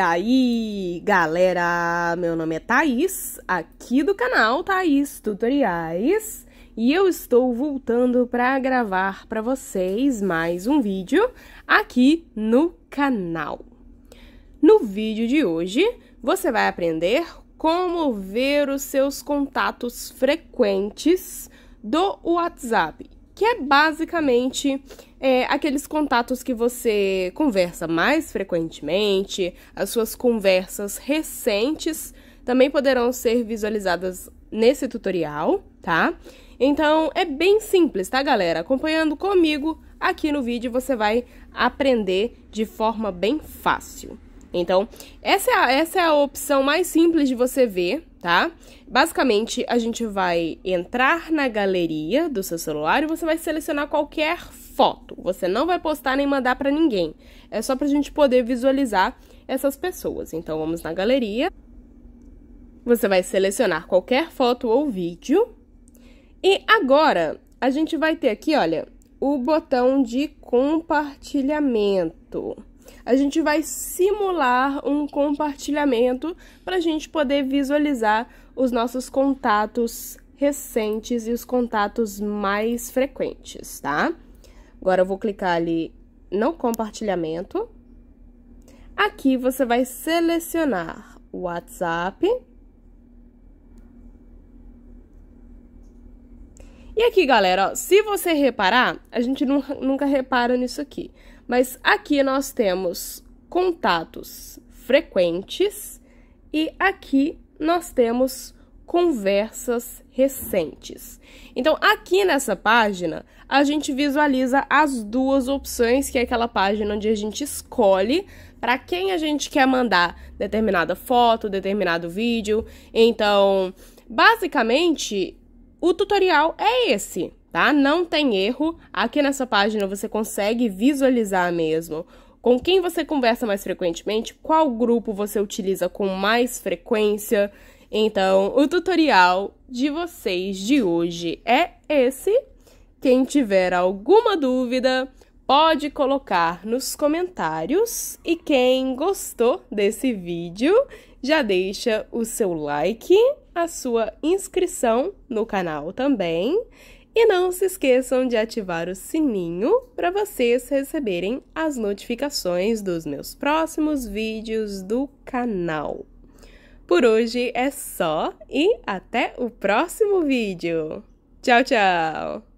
aí, galera? Meu nome é Thaís, aqui do canal Thaís Tutoriais, e eu estou voltando para gravar para vocês mais um vídeo aqui no canal. No vídeo de hoje, você vai aprender como ver os seus contatos frequentes do WhatsApp que é basicamente é, aqueles contatos que você conversa mais frequentemente, as suas conversas recentes também poderão ser visualizadas nesse tutorial, tá? Então é bem simples, tá, galera? Acompanhando comigo aqui no vídeo você vai aprender de forma bem fácil. Então, essa é a, essa é a opção mais simples de você ver, tá? Basicamente, a gente vai entrar na galeria do seu celular e você vai selecionar qualquer foto. Você não vai postar nem mandar para ninguém. É só para a gente poder visualizar essas pessoas. Então, vamos na galeria. Você vai selecionar qualquer foto ou vídeo. E agora, a gente vai ter aqui, olha, o botão de compartilhamento a gente vai simular um compartilhamento para a gente poder visualizar os nossos contatos recentes e os contatos mais frequentes, tá? Agora eu vou clicar ali no compartilhamento. Aqui você vai selecionar o WhatsApp. E aqui, galera, ó, se você reparar, a gente nunca, nunca repara nisso aqui, mas aqui nós temos contatos frequentes e aqui nós temos conversas recentes. Então, aqui nessa página, a gente visualiza as duas opções, que é aquela página onde a gente escolhe para quem a gente quer mandar determinada foto, determinado vídeo. Então, basicamente, o tutorial é esse tá? Não tem erro. Aqui nessa página você consegue visualizar mesmo com quem você conversa mais frequentemente, qual grupo você utiliza com mais frequência. Então, o tutorial de vocês de hoje é esse. Quem tiver alguma dúvida, pode colocar nos comentários. E quem gostou desse vídeo, já deixa o seu like, a sua inscrição no canal também. E não se esqueçam de ativar o sininho para vocês receberem as notificações dos meus próximos vídeos do canal. Por hoje é só e até o próximo vídeo. Tchau, tchau!